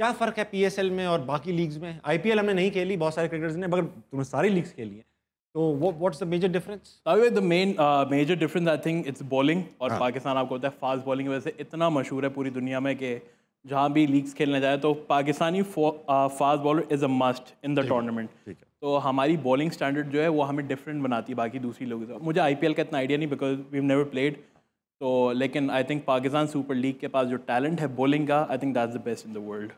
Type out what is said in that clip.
क्या फ़र्क है पी में और बाकी लीग्स में आई हमने नहीं खेली बहुत सारे क्रिकेटर्स ने मगर तुमने सारी लीग्स खेली हैं तो what's the major difference the main major difference I think it's bowling और हाँ. पाकिस्तान आपको होता है फास्ट बॉलिंग की वजह से इतना मशहूर है पूरी दुनिया में कि जहाँ भी लीग्स खेलने जाए तो Pakistani fast bowler is a must in the tournament तो हमारी बॉलिंग स्टैंडर्ड जो है वो हमें डिफरेंट बनाती है बाकी दूसरी लोगों से मुझे आई का इतना आइडिया नहीं बिकॉज वी नेवर प्लेड तो लेकिन I think Pakistan super league के पास जो टैलेंट है बॉलिंग का I think is the best in the world